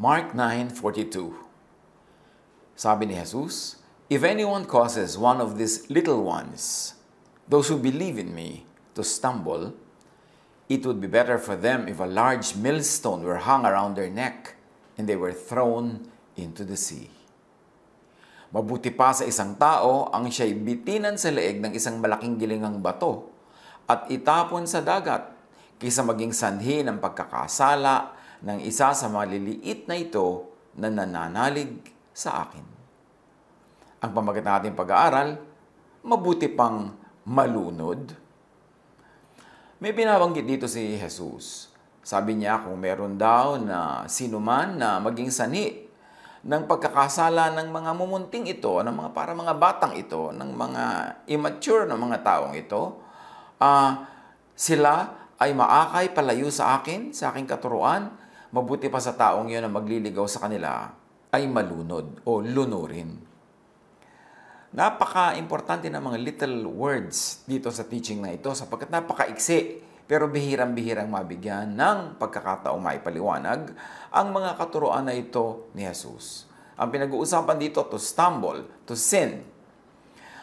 Mark 9:42 Sabi ni Jesus, If anyone causes one of these little ones, those who believe in me, to stumble, it would be better for them if a large millstone were hung around their neck and they were thrown into the sea. Mabuti pa sa isang tao ang siya'y bitinan sa leeg ng isang malaking gilingang bato at itapon sa dagat kaysa maging sanhi ng pagkakasala ng isa sa maliliit na ito na nananalig sa akin. Ang pamagat na ating pag-aaral, mabuti pang malunod. May binabanggit dito si Jesus. Sabi niya kung meron daw na sinuman na maging sani ng pagkakasala ng mga mumunting ito, ng mga para mga batang ito, ng mga immature na mga taong ito, uh, sila ay maakay palayo sa akin, sa aking katuruan, mabuti pa sa taong yon na magliligaw sa kanila ay malunod o lunurin. Napaka-importante ng mga little words dito sa teaching na ito sapagkat napakaiksi pero bihirang-bihirang mabigyan ng pagkakataong maipaliwanag ang mga katuroan na ito ni Jesus. Ang pinag-uusapan dito, to stumble, to sin.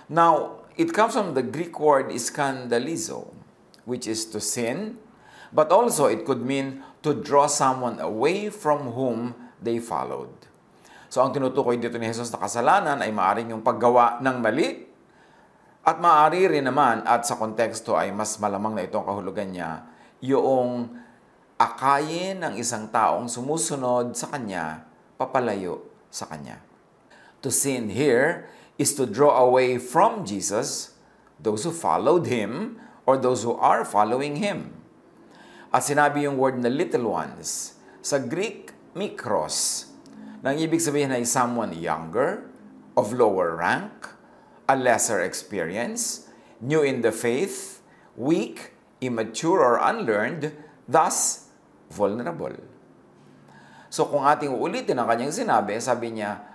Now, it comes from the Greek word scandalizo, which is to sin, but also it could mean to draw someone away from whom they followed. So ang tinutukoy dito ni Jesus na kasalanan ay maaaring yung paggawa ng mali at maaari rin naman at sa konteksto ay mas malamang na itong kahulugan niya yung akayin ng isang taong sumusunod sa kanya papalayo sa kanya. To sin here is to draw away from Jesus those who followed him or those who are following him. At sinabi yung word na little ones. Sa Greek, mikros. Nang ibig sabihin ay someone younger, of lower rank, a lesser experience, new in the faith, weak, immature or unlearned, thus vulnerable. So kung ating uulitin ang kanyang sinabi, sabi niya,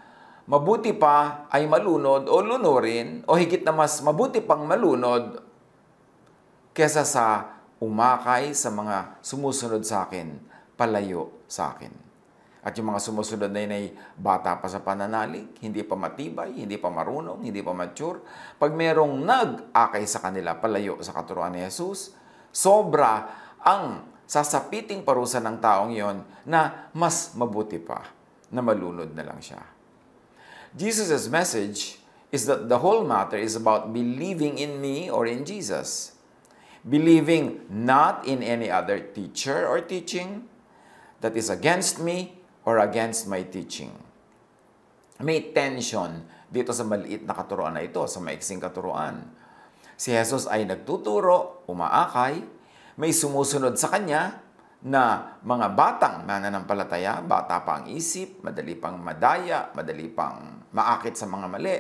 mabuti pa ay malunod o lunurin o higit na mas mabuti pang malunod kesa sa umakay sa mga sumusunod sa akin, palayo sa akin. At yung mga sumusunod na yun ay bata pa sa pananalig, hindi pa matibay, hindi pa marunong, hindi pa mature. Pag merong nag-akay sa kanila palayo sa katuruan ni Jesus, sobra ang sasapiting parusa ng taong yon na mas mabuti pa, na malunod na lang siya. Jesus' message is that the whole matter is about believing in me or in Jesus believing not in any other teacher or teaching that is against me or against my teaching. May tension dito sa maliit na katuroan na ito, sa maiksing katuroan. Si Jesus ay nagtuturo, umaakay, may sumusunod sa kanya na mga batang mananampalataya, bata pa ang isip, madali pang madaya, madali pang maakit sa mga mali.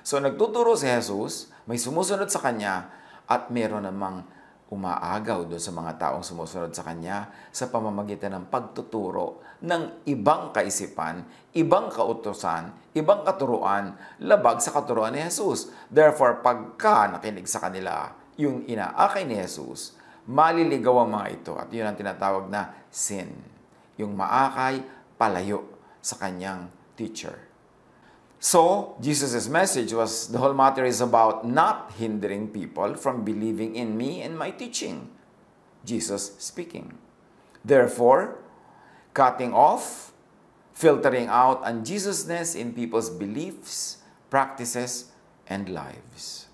So nagtuturo si Jesus, may sumusunod sa kanya at meron namang umaagaw doon sa mga taong sumusunod sa Kanya sa pamamagitan ng pagtuturo ng ibang kaisipan, ibang kautosan, ibang katuruan, labag sa katuruan ni Jesus. Therefore, pagka nakinig sa kanila yung inaakay ni Jesus, maliligaw ang mga ito at yun ang tinatawag na sin. Yung maakay, palayo sa kanyang teacher. So, Jesus' message was the whole matter is about not hindering people from believing in me and my teaching. Jesus speaking. Therefore, cutting off, filtering out unjesusness in people's beliefs, practices, and lives.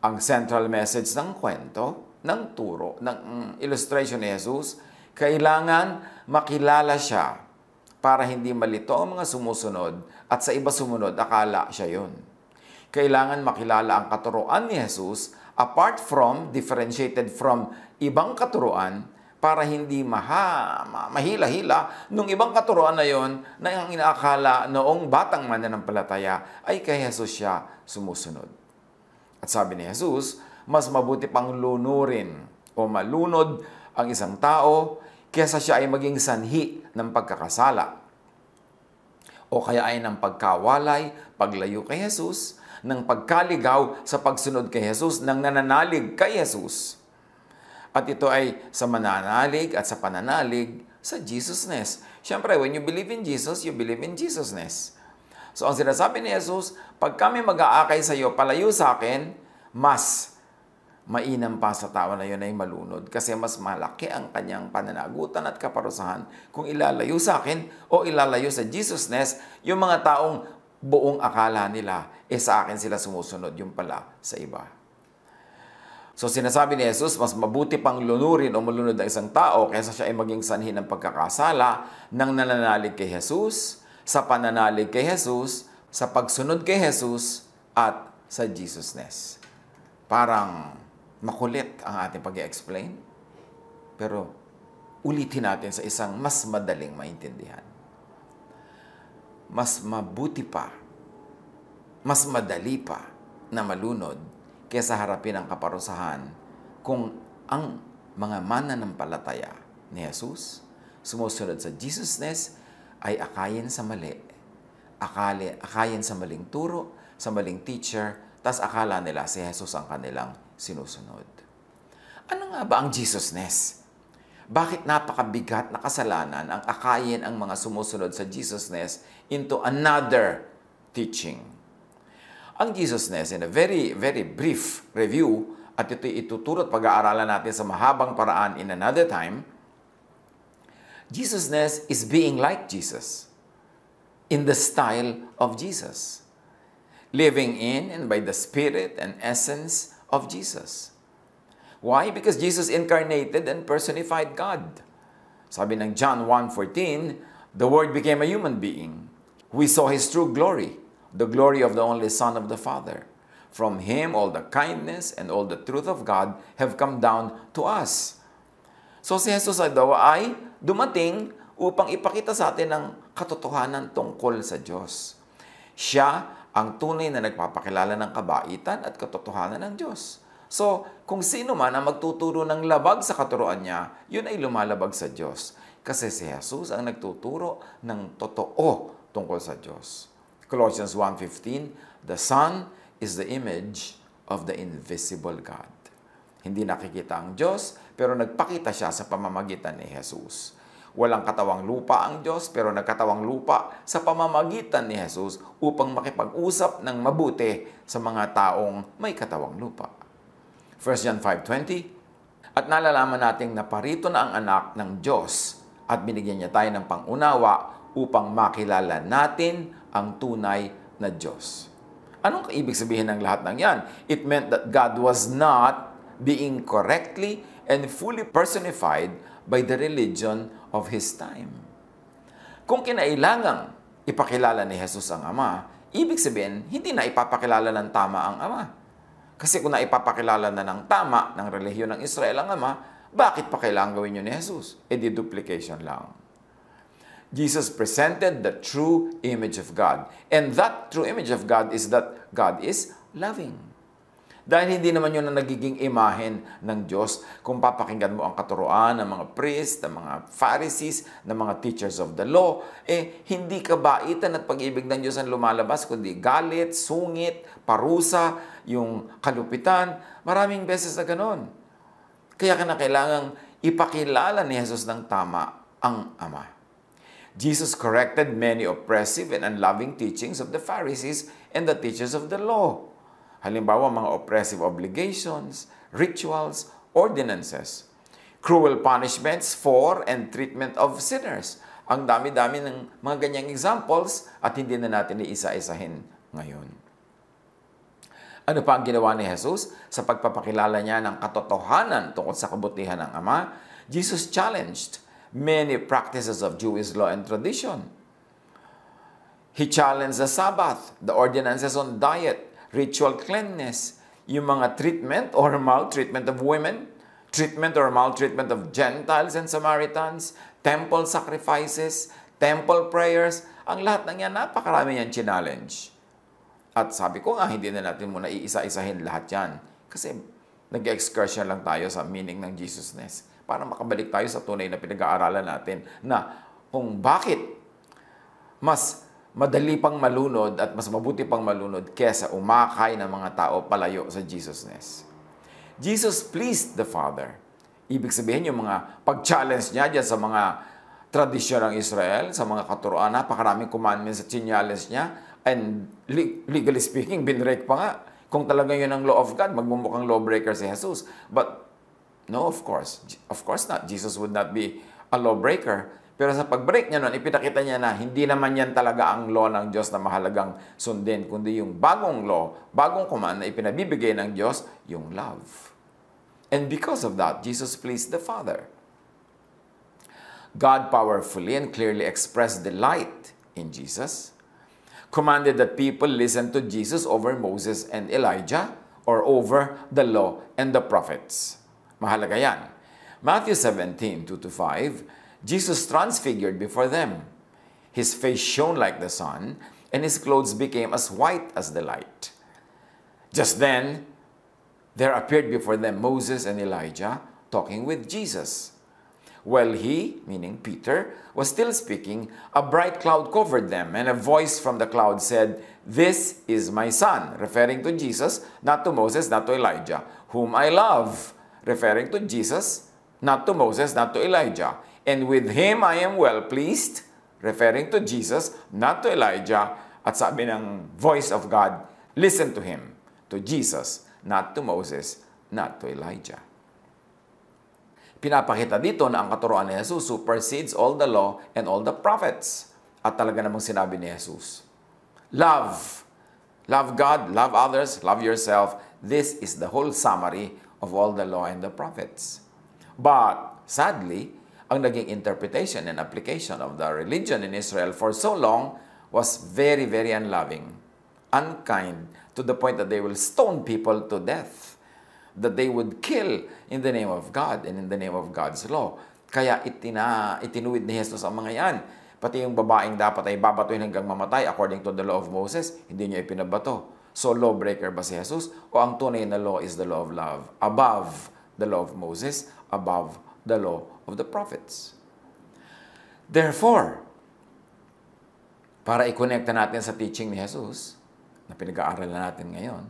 Ang central message ng kwento, ng turo, ng mm, illustration ni Jesus, kailangan makilala siya para hindi malito ang mga sumusunod at sa iba sumunod akala siya yun. Kailangan makilala ang katuroan ni Jesus apart from, differentiated from ibang katuroan para hindi maha, mahila-hila nung ibang katuroan na yon na ang inaakala noong batang mananampalataya ay kay Jesus siya sumusunod. At sabi ni Jesus, mas mabuti pang lunurin o malunod ang isang tao kesa siya ay maging sanhi ng pagkakasala o kaya ay ng pagkawalay, paglayo kay Jesus, ng pagkaligaw sa pagsunod kay Jesus, ng nananalig kay Jesus. At ito ay sa mananalig at sa pananalig sa Jesusness. Siyempre, when you believe in Jesus, you believe in Jesusness. So ang sinasabi ni Jesus, pag kami mag-aakay sa iyo, palayo sa akin, mas mainam pa sa tao na yun ay malunod kasi mas malaki ang kanyang pananagutan at kaparusahan kung ilalayo sa akin o ilalayo sa Jesusness yung mga taong buong akala nila e sa akin sila sumusunod yung pala sa iba. So sinasabi ni Jesus, mas mabuti pang lunurin o malunod ang isang tao kaysa siya ay maging sanhi ng pagkakasala ng nananalig kay Jesus, sa pananalig kay Jesus, sa pagsunod kay Jesus, at sa Jesusness. Parang makulit ang ating pag explain pero ulitin natin sa isang mas madaling maintindihan. Mas mabuti pa, mas madali pa na malunod kaysa harapin ang kaparusahan kung ang mga mana ng palataya ni Jesus, sumusunod sa Jesusness, ay akayin sa mali. Akali, akayin sa maling turo, sa maling teacher, tas akala nila si Jesus ang kanilang sinusunod. Ano nga ba ang Jesusness? Bakit napakabigat na kasalanan ang akayin ang mga sumusunod sa Jesusness into another teaching? Ang Jesusness, in a very, very brief review, at ito ituturo at pag-aaralan natin sa mahabang paraan in another time, Jesusness is being like Jesus in the style of Jesus living in and by the Spirit and essence of Jesus. Why? Because Jesus incarnated and personified God. Sabi ng John 1.14, The Word became a human being. We saw His true glory, the glory of the only Son of the Father. From Him, all the kindness and all the truth of God have come down to us. So si Jesus ay daw ay dumating upang ipakita sa atin ang katotohanan tungkol sa Diyos. Siya ang tunay na nagpapakilala ng kabaitan at katotohanan ng Diyos. So, kung sino man ang magtuturo ng labag sa katuroan niya, yun ay lumalabag sa Diyos. Kasi si Jesus ang nagtuturo ng totoo tungkol sa Diyos. Colossians 1.15, The Son is the image of the invisible God. Hindi nakikita ang Diyos, pero nagpakita siya sa pamamagitan ni Jesus. Walang katawang lupa ang Diyos pero nagkatawang lupa sa pamamagitan ni Jesus upang makipag-usap ng mabuti sa mga taong may katawang lupa. 1 John 5.20 At nalalaman nating na parito na ang anak ng Diyos at binigyan niya tayo ng pangunawa upang makilala natin ang tunay na Diyos. Anong ibig sabihin ng lahat ng yan? It meant that God was not being correctly and fully personified by the religion of his time. Kung kinailangang ipakilala ni Jesus ang Ama, ibig sabihin, hindi na ipapakilala ng tama ang Ama. Kasi kung naipapakilala na ng tama ng relihiyon ng Israel ang Ama, bakit pa kailangan gawin yun ni Jesus? E di duplication lang. Jesus presented the true image of God. And that true image of God is that God is loving. Dahil hindi naman yun ang nagiging imahen ng Diyos kung papakinggan mo ang katuroan ng mga priest, ng mga Pharisees, ng mga teachers of the law, eh hindi kabaitan at pag-ibig ng Diyos ang lumalabas, kundi galit, sungit, parusa, yung kalupitan. Maraming beses na ganon. Kaya ka na kailangang ipakilala ni Jesus ng tama ang Ama. Jesus corrected many oppressive and unloving teachings of the Pharisees and the teachers of the law. Halimbawa, mga oppressive obligations, rituals, ordinances, cruel punishments for and treatment of sinners. Ang dami-dami ng mga ganyang examples at hindi na natin iisa-isahin ngayon. Ano pa ang ginawa ni Jesus sa pagpapakilala niya ng katotohanan tungkol sa kabutihan ng Ama? Jesus challenged many practices of Jewish law and tradition. He challenged the Sabbath, the ordinances on diet, ritual cleanness, yung mga treatment or maltreatment of women, treatment or maltreatment of Gentiles and Samaritans, temple sacrifices, temple prayers, ang lahat ng yan, napakarami yan challenge. At sabi ko nga, hindi na natin muna iisa-isahin lahat yan. Kasi nag-excursion lang tayo sa meaning ng Jesusness para makabalik tayo sa tunay na pinag-aaralan natin na kung bakit mas madali pang malunod at mas mabuti pang malunod kesa umakay ng mga tao palayo sa Jesusness. Jesus pleased the Father. Ibig sabihin yung mga pag-challenge niya dyan sa mga tradisyon ng Israel, sa mga katuroan, napakaraming commandments at sinyales niya. And legally speaking, binrek pa nga. Kung talaga yun ang law of God, magmumukhang lawbreaker si Jesus. But no, of course. Of course not. Jesus would not be a lawbreaker. Pero sa pag niya noon, ipinakita niya na hindi naman yan talaga ang law ng Diyos na mahalagang sundin, kundi yung bagong law, bagong command na ipinabibigay ng Diyos, yung love. And because of that, Jesus pleased the Father. God powerfully and clearly expressed delight in Jesus, commanded that people listen to Jesus over Moses and Elijah or over the law and the prophets. Mahalaga yan. Matthew 17, 2 5, Jesus transfigured before them. His face shone like the sun, and his clothes became as white as the light. Just then, there appeared before them Moses and Elijah talking with Jesus. While he, meaning Peter, was still speaking, a bright cloud covered them, and a voice from the cloud said, This is my son, referring to Jesus, not to Moses, not to Elijah, whom I love, referring to Jesus, not to Moses, not to Elijah. and with him I am well pleased, referring to Jesus, not to Elijah. At sabi ng voice of God, listen to him, to Jesus, not to Moses, not to Elijah. Pinapakita dito na ang katuroan ni Jesus supersedes all the law and all the prophets. At talaga namang sinabi ni Jesus, Love. Love God, love others, love yourself. This is the whole summary of all the law and the prophets. But sadly, ang naging interpretation and application of the religion in Israel for so long was very, very unloving, unkind, to the point that they will stone people to death, that they would kill in the name of God and in the name of God's law. Kaya itina, itinuwid ni Jesus ang mga yan. Pati yung babaeng dapat ay babatuin hanggang mamatay according to the law of Moses, hindi niya ipinabato. So, lawbreaker ba si Jesus? O ang tunay na law is the law of love, above the law of Moses, above the law of the prophets. Therefore, para i-connect natin sa teaching ni Jesus, na pinag-aaralan natin ngayon,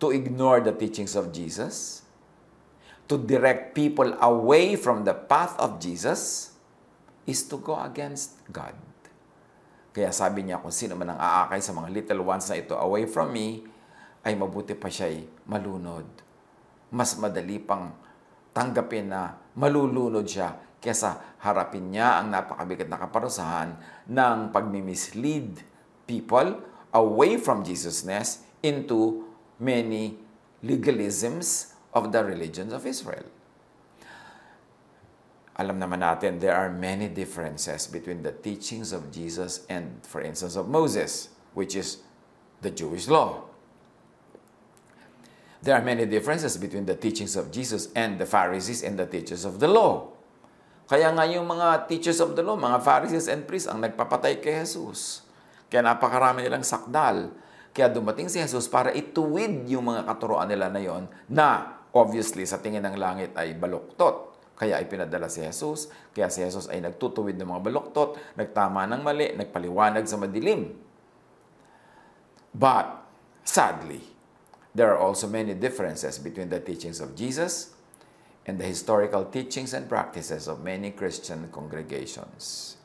to ignore the teachings of Jesus, to direct people away from the path of Jesus, is to go against God. Kaya sabi niya, kung sino man ang aakay sa mga little ones na ito away from me, ay mabuti pa siya'y malunod. Mas madali pang tanggapin na malulunod siya kesa harapin niya ang napakabigat na kaparusahan ng pagmimislead people away from Jesusness into many legalisms of the religions of Israel. Alam naman natin, there are many differences between the teachings of Jesus and, for instance, of Moses, which is the Jewish law. There are many differences between the teachings of Jesus and the Pharisees and the teachers of the law. Kaya nga yung mga teachers of the law, mga Pharisees and priests ang nagpapatay kay Jesus. Kaya napakarami nilang sakdal. Kaya dumating si Jesus para ituwid yung mga katuroan nila na yon na obviously sa tingin ng langit ay baluktot. Kaya ipinadala si Jesus. Kaya si Jesus ay nagtutuwid ng mga baluktot, nagtama ng mali, nagpaliwanag sa madilim. But, sadly, There are also many differences between the teachings of Jesus and the historical teachings and practices of many Christian congregations.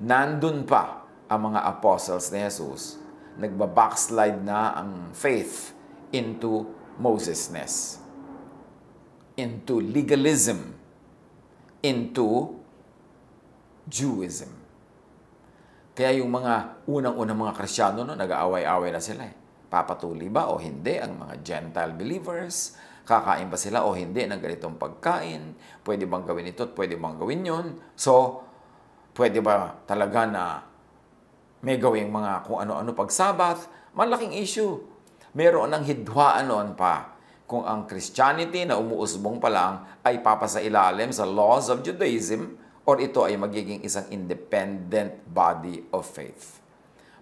Nandun pa ang mga apostles ni Jesus. Nagbabackslide na ang faith into Mosesness, into legalism, into Jewism. Kaya yung mga unang-unang mga Krisyano, no, nag-aaway-aaway na sila eh. Papatuloy ba o hindi ang mga Gentile believers? Kakain ba sila o hindi ng ganitong pagkain? Pwede bang gawin ito at pwede bang gawin yun? So, pwede ba talaga na may gawing mga kung ano-ano pag Sabbath? Malaking issue. Meron ng hidwaan noon pa kung ang Christianity na umuusbong pa lang ay papasailalim sa laws of Judaism or ito ay magiging isang independent body of faith.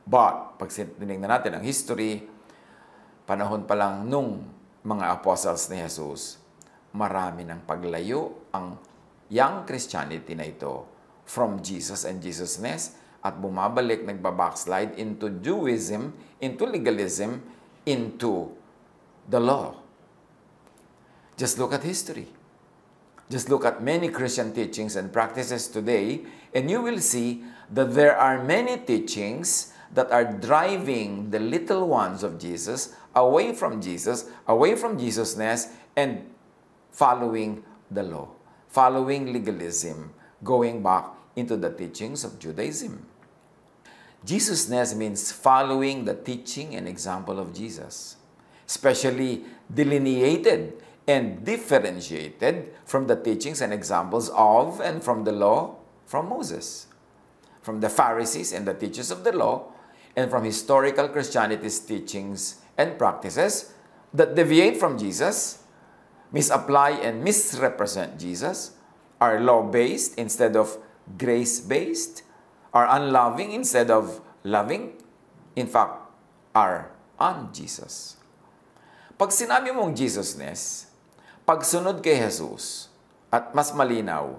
But, pag tinignan natin ang history, panahon pa lang nung mga apostles ni Jesus, marami ng paglayo ang young Christianity na ito from Jesus and Jesusness at bumabalik, nagbabackslide into Judaism, into legalism, into the law. Just look at history. Just look at many Christian teachings and practices today, and you will see that there are many teachings that are driving the little ones of Jesus away from Jesus, away from Jesusness, and following the law, following legalism, going back into the teachings of Judaism. Jesusness means following the teaching and example of Jesus, especially delineated and differentiated from the teachings and examples of and from the law from Moses, from the Pharisees and the teachers of the law, and from historical Christianity's teachings and practices that deviate from Jesus, misapply and misrepresent Jesus, are law-based instead of grace-based, are unloving instead of loving, in fact, are un-Jesus. Pag sinabi mong Jesusness, pagsunod kay Jesus, at mas malinaw,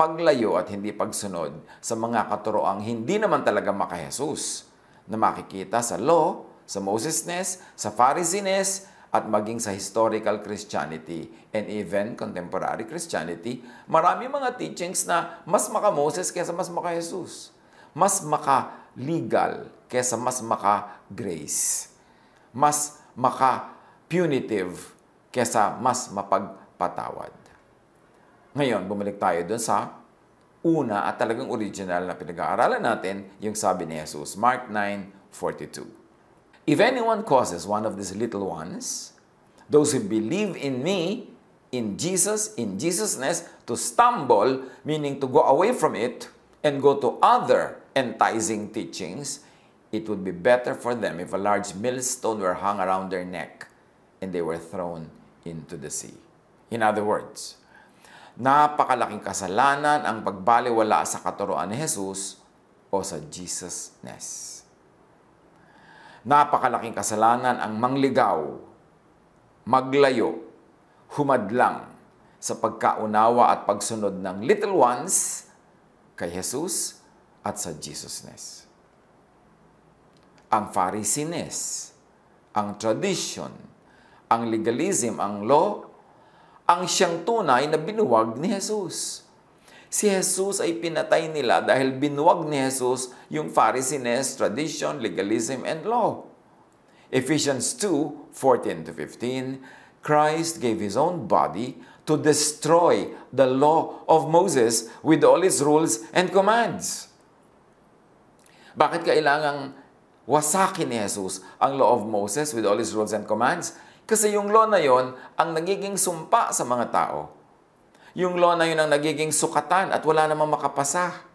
paglayo at hindi pagsunod sa mga katuroang hindi naman talaga makahesus na makikita sa law, sa Mosesness, sa Pharisees, at maging sa historical Christianity and even contemporary Christianity, marami mga teachings na mas maka-Moses kaysa mas maka-Jesus. Mas maka-legal kaysa mas maka-grace. Mas maka-punitive kaysa mas mapagpatawad. Ngayon, bumalik tayo dun sa una at talagang original na pinag-aaralan natin, yung sabi ni Jesus, Mark 9:42. If anyone causes one of these little ones, those who believe in me, in Jesus, in Jesusness, to stumble, meaning to go away from it, and go to other enticing teachings, it would be better for them if a large millstone were hung around their neck and they were thrown into the sea. In other words, napakalaking kasalanan ang pagbaliwala sa katuroan ni Jesus o sa Jesusness. Napakalaking kasalanan ang mangligaw, maglayo, humadlang sa pagkaunawa at pagsunod ng little ones kay Jesus at sa Jesusness. Ang Pharisines, ang tradition, ang legalism, ang law, ang siyang tunay na binuwag ni Jesus. Si Jesus ay pinatay nila dahil binuwag ni Jesus yung Pharisees, tradition, legalism, and law. Ephesians 2, 14-15, Christ gave His own body to destroy the law of Moses with all its rules and commands. Bakit kailangang wasakin ni Jesus ang law of Moses with all its rules and commands? Kasi yung law na yon ang nagiging sumpa sa mga tao. Yung law na yun ang nagiging sukatan at wala namang makapasa.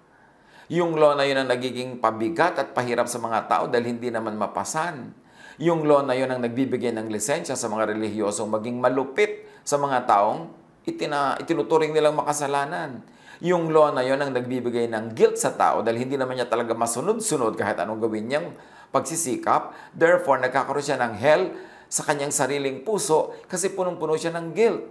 Yung law na yun ang nagiging pabigat at pahirap sa mga tao dahil hindi naman mapasan. Yung law na yun ang nagbibigay ng lisensya sa mga relihiyosong maging malupit sa mga taong itina, itinuturing nilang makasalanan. Yung law na yon ang nagbibigay ng guilt sa tao dahil hindi naman niya talaga masunod-sunod kahit anong gawin niyang pagsisikap. Therefore, nagkakaroon siya ng hell sa kanyang sariling puso kasi punong-puno siya ng guilt.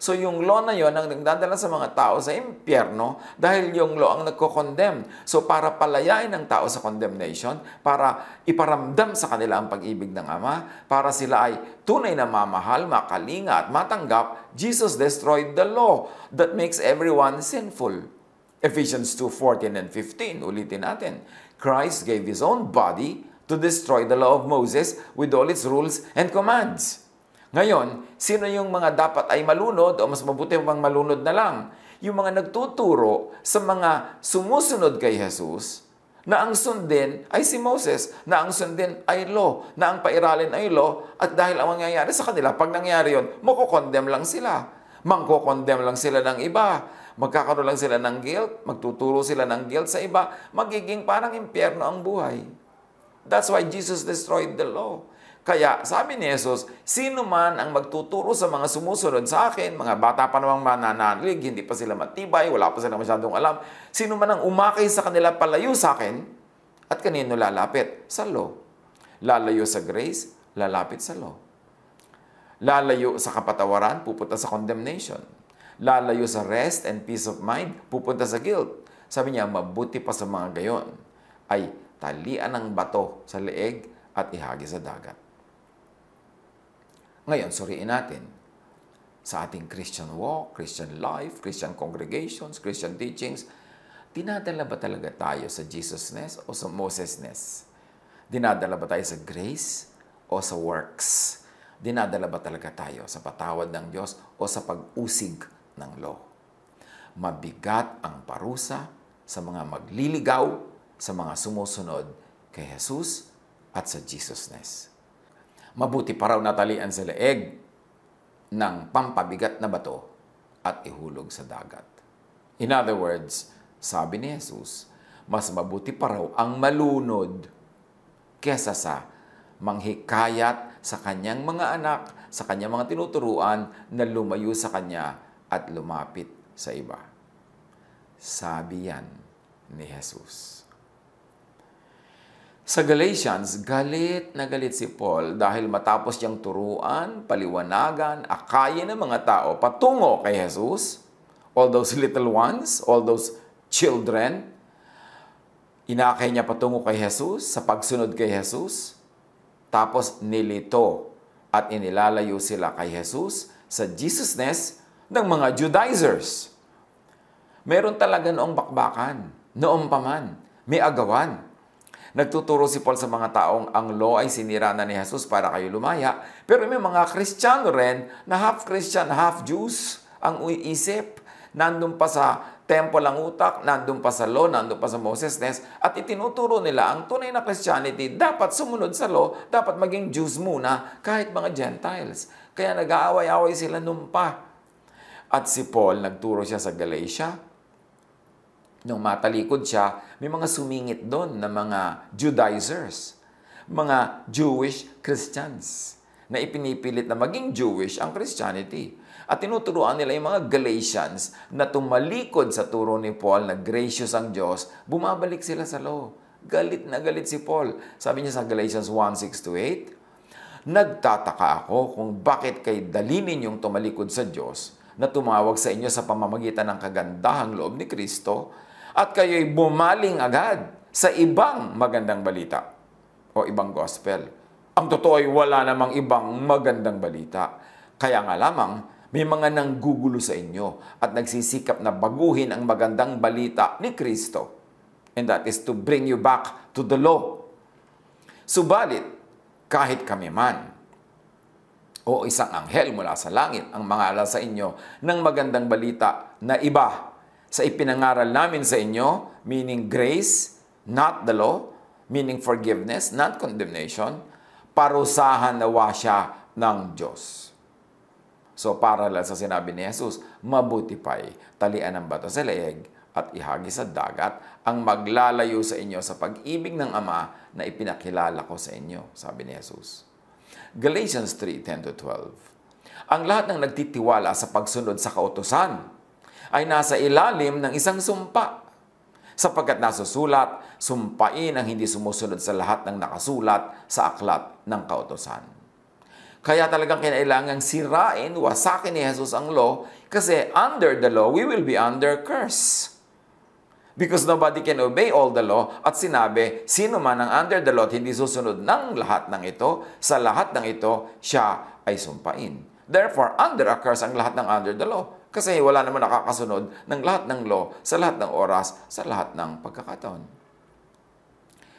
So yung law na yon ang nagdadala sa mga tao sa impyerno dahil yung law ang nagko-condemn. So para palayain ang tao sa condemnation, para iparamdam sa kanila ang pag-ibig ng Ama, para sila ay tunay na mamahal, makalinga at matanggap, Jesus destroyed the law that makes everyone sinful. Ephesians 2:14 and 15, ulitin natin. Christ gave His own body to destroy the law of Moses with all its rules and commands. Ngayon, sino yung mga dapat ay malunod o mas mabuti pang malunod na lang? Yung mga nagtuturo sa mga sumusunod kay Jesus na ang sundin ay si Moses, na ang sundin ay law, na ang pairalin ay law, at dahil ang mangyayari sa kanila, pag nangyari yun, makukondem lang sila. Mangkokondem lang sila ng iba. Magkakaroon lang sila ng guilt, magtuturo sila ng guilt sa iba, magiging parang impyerno ang buhay. That's why Jesus destroyed the law. Kaya sabi ni Jesus, sino man ang magtuturo sa mga sumusunod sa akin, mga bata pa namang mananalig, hindi pa sila matibay, wala pa sila masyadong alam, sino man ang umakay sa kanila palayo sa akin, at kanino lalapit? Sa law. Lalayo sa grace, lalapit sa law. Lalayo sa kapatawaran, pupunta sa condemnation. Lalayo sa rest and peace of mind, pupunta sa guilt. Sabi niya, mabuti pa sa mga gayon ay talian ng bato sa leeg at ihagi sa dagat. Ngayon, suriin natin sa ating Christian walk, Christian life, Christian congregations, Christian teachings, dinadala ba talaga tayo sa Jesusness o sa Mosesness? Dinadala ba tayo sa grace o sa works? Dinadala ba talaga tayo sa patawad ng Diyos o sa pag-usig ng law? Mabigat ang parusa sa mga magliligaw sa mga sumusunod kay Jesus at sa Jesusness. Mabuti pa raw natalian sa leeg ng pampabigat na bato at ihulog sa dagat. In other words, sabi ni Jesus, mas mabuti pa raw ang malunod kesa sa manghikayat sa kanyang mga anak, sa kanyang mga tinuturuan na lumayo sa kanya at lumapit sa iba. Sabi yan ni Jesus. Sa Galatians, galit na galit si Paul dahil matapos niyang turuan, paliwanagan, akayin ng mga tao patungo kay Jesus, all those little ones, all those children, inakay niya patungo kay Jesus, sa pagsunod kay Jesus, tapos nilito at inilalayo sila kay Jesus sa Jesusness ng mga Judaizers. Meron talaga noong bakbakan, noong paman, may agawan, Nagtuturo si Paul sa mga taong ang law ay sinira na ni Jesus para kayo lumaya. Pero may mga Kristiyano rin na half Christian, half Jews ang uiisip. Nandun pa sa temple lang utak, nandun pa sa law, nandun pa sa Mosesness, at itinuturo nila ang tunay na Christianity, dapat sumunod sa law, dapat maging Jews muna, kahit mga Gentiles. Kaya nag-aaway-away sila numpa. At si Paul, nagturo siya sa Galatia, Nung matalikod siya, may mga sumingit doon na mga Judaizers, mga Jewish Christians na ipinipilit na maging Jewish ang Christianity. At tinuturuan nila yung mga Galatians na tumalikod sa turo ni Paul na gracious ang Diyos, bumabalik sila sa law. Galit na galit si Paul. Sabi niya sa Galatians 1:6 8, Nagtataka ako kung bakit kay dalinin yung tumalikod sa Diyos na tumawag sa inyo sa pamamagitan ng kagandahang loob ni Kristo at kayo'y bumaling agad sa ibang magandang balita o ibang gospel. Ang totoo ay wala namang ibang magandang balita. Kaya nga lamang, may mga nanggugulo sa inyo at nagsisikap na baguhin ang magandang balita ni Kristo. And that is to bring you back to the law. Subalit, kahit kami man, o isang anghel mula sa langit ang mangaral sa inyo ng magandang balita na iba sa ipinangaral namin sa inyo, meaning grace, not the law, meaning forgiveness, not condemnation, parusahan nawa siya ng Diyos. So, paralel sa sinabi ni Jesus, mabuti pa'y talian ang bato sa leeg at ihagi sa dagat ang maglalayo sa inyo sa pag-ibig ng Ama na ipinakilala ko sa inyo, sabi ni Jesus. Galatians 3:10 to 12. Ang lahat ng nagtitiwala sa pagsunod sa kautosan ay nasa ilalim ng isang sumpa sapagkat nasusulat, sumpain ang hindi sumusunod sa lahat ng nakasulat sa aklat ng kautosan. Kaya talagang kinailangang sirain, wasakin ni Jesus ang law kasi under the law, we will be under curse. Because nobody can obey all the law at sinabi, sino man ang under the law at hindi susunod ng lahat ng ito, sa lahat ng ito, siya ay sumpain. Therefore, under a curse ang lahat ng under the law. Kasi wala naman nakakasunod ng lahat ng law sa lahat ng oras, sa lahat ng pagkakataon.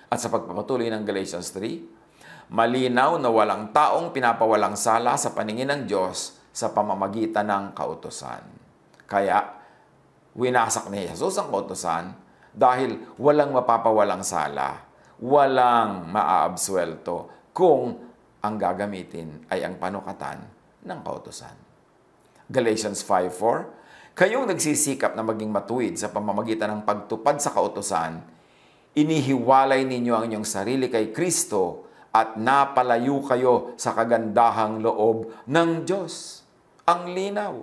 At sa pagpapatuloy ng Galatians 3, malinaw na walang taong pinapawalang sala sa paningin ng Diyos sa pamamagitan ng kautosan. Kaya, winasak ni Jesus ang kautosan dahil walang mapapawalang sala, walang maaabswelto kung ang gagamitin ay ang panukatan ng kautosan. Galatians 5.4, Kayong nagsisikap na maging matuwid sa pamamagitan ng pagtupad sa kautosan, inihiwalay ninyo ang inyong sarili kay Kristo at napalayo kayo sa kagandahang loob ng Diyos. Ang linaw.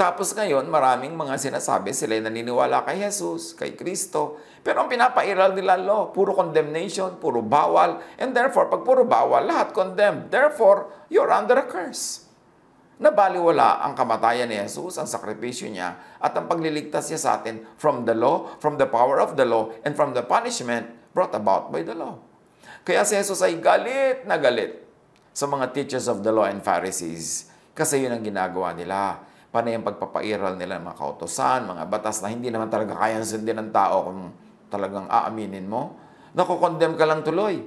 Tapos ngayon, maraming mga sinasabi sila ay naniniwala kay Jesus, kay Kristo. Pero ang pinapairal nila law, puro condemnation, puro bawal. And therefore, pag puro bawal, lahat condemned. Therefore, you're under a curse na baliwala ang kamatayan ni Jesus, ang sakripisyo niya, at ang pagliligtas niya sa atin from the law, from the power of the law, and from the punishment brought about by the law. Kaya si Jesus ay galit na galit sa mga teachers of the law and Pharisees kasi yun ang ginagawa nila. Panay ang pagpapairal nila ng mga kautosan, mga batas na hindi naman talaga kayang sundin ng tao kung talagang aaminin mo. Nakukondem ka lang tuloy.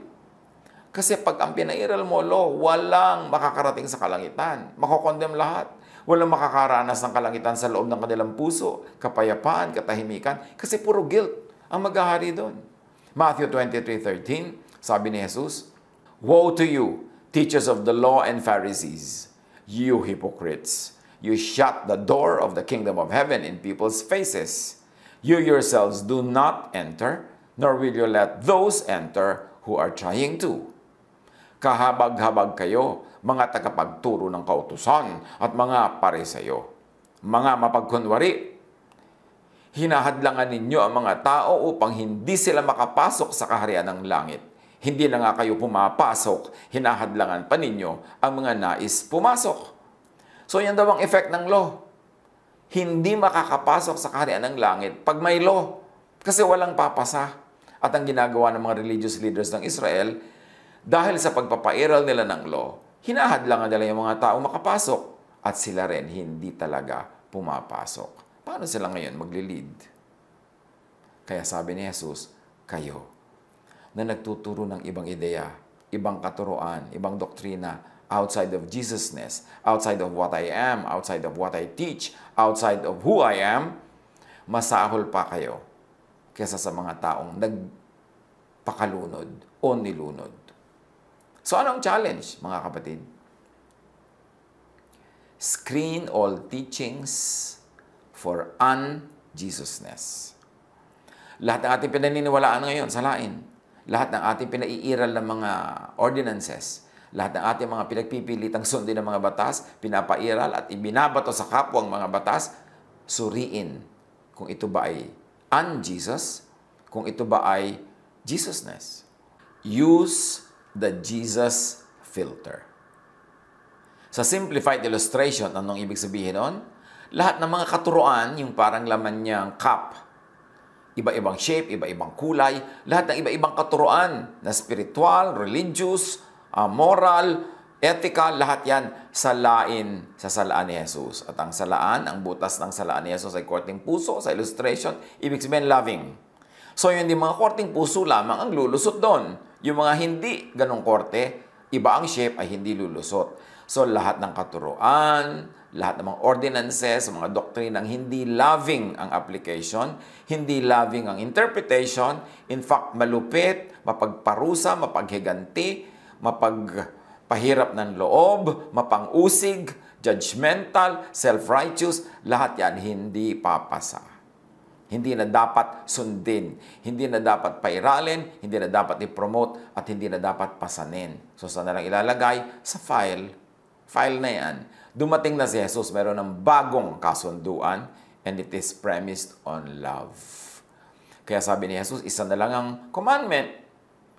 Kasi pag ang pinairal mo, lo, walang makakarating sa kalangitan. Makokondem lahat. Walang makakaranas ng kalangitan sa loob ng kanilang puso, kapayapaan, katahimikan, kasi puro guilt ang maghahari doon. Matthew 23.13, sabi ni Jesus, Woe to you, teachers of the law and Pharisees, you hypocrites! You shut the door of the kingdom of heaven in people's faces. You yourselves do not enter, nor will you let those enter who are trying to kahabag-habag kayo, mga tagapagturo ng kautusan at mga paresayo, mga mapagkunwari. Hinahadlangan ninyo ang mga tao upang hindi sila makapasok sa kaharian ng langit. Hindi na nga kayo pumapasok, hinahadlangan pa ninyo ang mga nais pumasok. So yan daw ang effect ng law. Hindi makakapasok sa kaharian ng langit pag may law. Kasi walang papasa. At ang ginagawa ng mga religious leaders ng Israel, dahil sa pagpapairal nila ng law, hinahadlangan nila yung mga tao makapasok at sila rin hindi talaga pumapasok. Paano sila ngayon maglilid? Kaya sabi ni Jesus, kayo na nagtuturo ng ibang ideya, ibang katuruan, ibang doktrina, outside of Jesusness, outside of what I am, outside of what I teach, outside of who I am, masahol pa kayo kesa sa mga taong nagpakalunod o nilunod So ano ang challenge, mga kapatid? Screen all teachings for un-Jesusness. Lahat ng ating pinaniniwalaan ngayon, salain. Lahat ng ating pinaiiral ng mga ordinances. Lahat ng ating mga pinagpipilitang sundin ng mga batas, pinapairal at ibinabato sa kapwa ang mga batas, suriin kung ito ba ay un-Jesus, kung ito ba ay Jesusness. Use the Jesus filter. Sa simplified illustration, anong ibig sabihin nun? Lahat ng mga katuruan, yung parang laman niyang cup, iba-ibang shape, iba-ibang kulay, lahat ng iba-ibang katuruan na spiritual, religious, uh, moral, ethical, lahat yan salain sa salaan ni Jesus. At ang salaan, ang butas ng salaan ni Jesus ay korting puso sa illustration, ibig sabihin loving. So yun, din mga korting puso lamang ang lulusot doon yung mga hindi ganong korte, iba ang shape ay hindi lulusot. So lahat ng katuroan, lahat ng mga ordinances, mga doctrine ng hindi loving ang application, hindi loving ang interpretation, in fact malupit, mapagparusa, mapaghiganti, mapagpahirap ng loob, mapangusig, judgmental, self-righteous, lahat yan hindi papasa hindi na dapat sundin, hindi na dapat pairalin, hindi na dapat i-promote, at hindi na dapat pasanin. So saan na lang ilalagay? Sa file. File na yan. Dumating na si Jesus, meron ng bagong kasunduan, and it is premised on love. Kaya sabi ni Jesus, isa na lang ang commandment.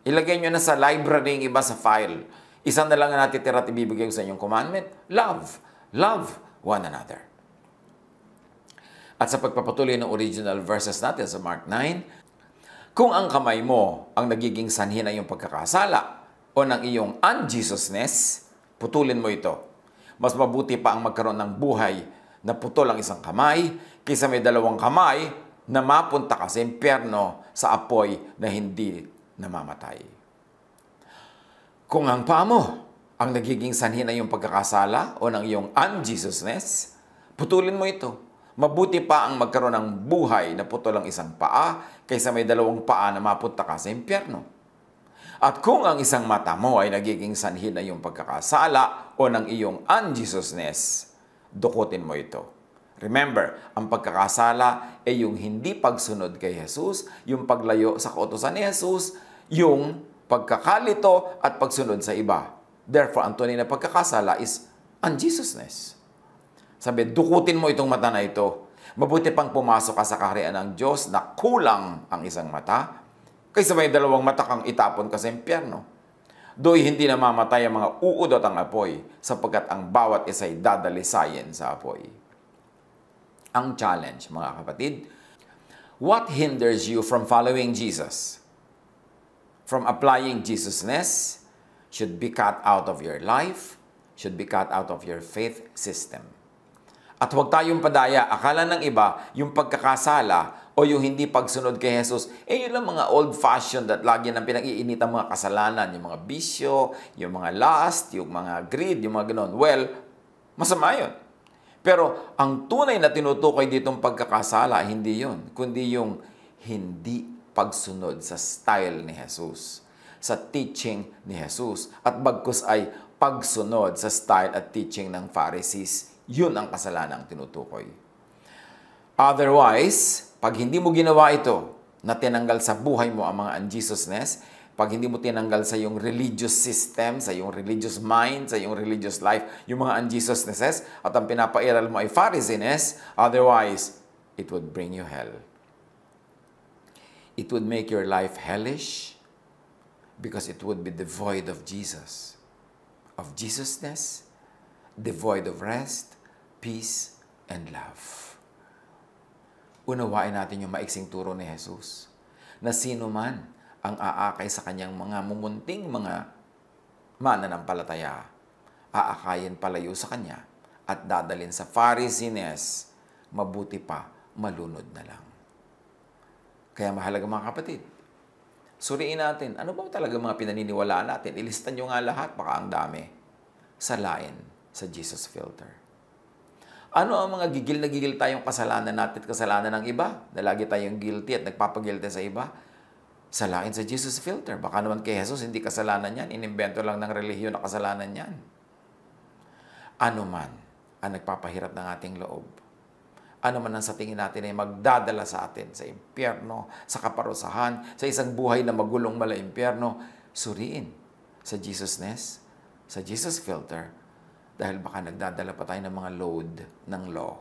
Ilagay nyo na sa library ng iba sa file. Isa na lang ang natitira at ibibigay sa inyong commandment. Love. Love one another at sa pagpapatuloy ng original verses natin sa Mark 9, kung ang kamay mo ang nagiging sanhi ng iyong pagkakasala o ng iyong unjesusness, putulin mo ito. Mas mabuti pa ang magkaroon ng buhay na putol ang isang kamay kaysa may dalawang kamay na mapunta ka sa impyerno sa apoy na hindi namamatay. Kung ang paa mo ang nagiging sanhi ng iyong pagkakasala o ng iyong unjesusness, putulin mo ito Mabuti pa ang magkaroon ng buhay na puto lang isang paa kaysa may dalawang paa na mapunta ka sa impyerno. At kung ang isang mata mo ay nagiging sanhi na iyong pagkakasala o ng iyong unjesusness, dukutin mo ito. Remember, ang pagkakasala ay yung hindi pagsunod kay Jesus, yung paglayo sa kautosan ni Jesus, yung pagkakalito at pagsunod sa iba. Therefore, ang tunay na pagkakasala is unjesusness. Sabi, dukutin mo itong mata na ito. Mabuti pang pumasok ka sa kaharian ng Diyos na kulang ang isang mata kaysa may dalawang mata kang itapon ka sa impyerno. Do'y hindi na mamatay ang mga uudot ang apoy sapagkat ang bawat isa'y dadalisayin sa apoy. Ang challenge, mga kapatid, what hinders you from following Jesus? From applying Jesusness should be cut out of your life, should be cut out of your faith system. At huwag tayong padaya, akala ng iba, yung pagkakasala o yung hindi pagsunod kay Jesus, eh yun lang mga old-fashioned at lagi nang pinag-iinit ang mga kasalanan, yung mga bisyo, yung mga lust, yung mga greed, yung mga ganun. Well, masama yun. Pero ang tunay na tinutukoy ditong pagkakasala, hindi yun, kundi yung hindi pagsunod sa style ni Jesus, sa teaching ni Jesus, at bagkus ay pagsunod sa style at teaching ng Pharisees yun ang kasalanang tinutukoy. Otherwise, pag hindi mo ginawa ito, na tinanggal sa buhay mo ang mga unjesusness, pag hindi mo tinanggal sa iyong religious system, sa iyong religious mind, sa iyong religious life, yung mga unjesusnesses, at ang pinapairal mo ay Pharisees, otherwise, it would bring you hell. It would make your life hellish because it would be devoid of Jesus. Of Jesusness, devoid of rest, peace, and love. Unawain natin yung maiksing turo ni Jesus na sino man ang aakay sa kanyang mga mumunting mga mananampalataya, aakayin palayo sa kanya at dadalin sa Pharisees, mabuti pa, malunod na lang. Kaya mahalaga mga kapatid, suriin natin, ano ba talaga mga pinaniniwalaan natin? Ilistan nyo nga lahat, baka ang dami. sa lain sa Jesus filter. Ano ang mga gigil na gigil tayong kasalanan natin at kasalanan ng iba? Na lagi tayong guilty at nagpapagilty sa iba? Salain sa Jesus filter. Baka naman kay Jesus hindi kasalanan yan. Inimbento lang ng relihiyon na kasalanan yan. Ano man ang nagpapahirap ng ating loob. Ano man ang sa tingin natin ay magdadala sa atin sa impyerno, sa kaparusahan, sa isang buhay na magulong mala impyerno, suriin sa Jesusness, sa Jesus filter, dahil baka nagdadala pa tayo ng mga load ng law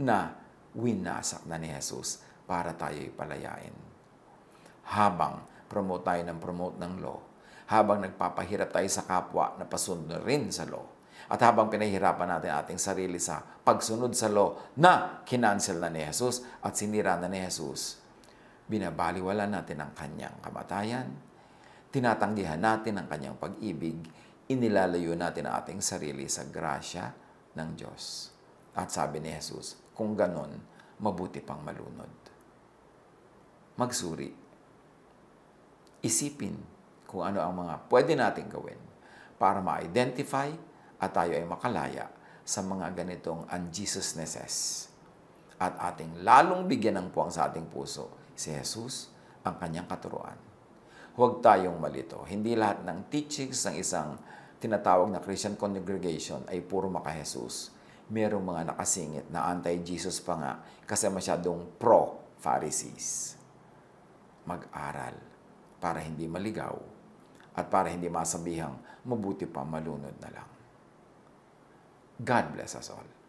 na winasak na ni Jesus para tayo'y palayain. Habang promote tayo ng promote ng law, habang nagpapahirap tayo sa kapwa na pasundo rin sa law, at habang pinahirapan natin ating sarili sa pagsunod sa law na kinansel na ni Jesus at sinira na ni Jesus, binabaliwala natin ang kanyang kamatayan, tinatanggihan natin ang kanyang pag-ibig, inilalayo natin ang ating sarili sa grasya ng Diyos. At sabi ni Jesus, kung ganon, mabuti pang malunod. Magsuri. Isipin kung ano ang mga pwede nating gawin para ma-identify at tayo ay makalaya sa mga ganitong unjesusnesses. At ating lalong bigyan ng puwang sa ating puso si Jesus, ang kanyang katuruan huwag tayong malito. Hindi lahat ng teachings ng isang tinatawag na Christian congregation ay puro maka-Hesus. Merong mga nakasingit na anti-Jesus pa nga kasi masyadong pro-Pharisees. Mag-aral para hindi maligaw at para hindi masabihang mabuti pa malunod na lang. God bless us all.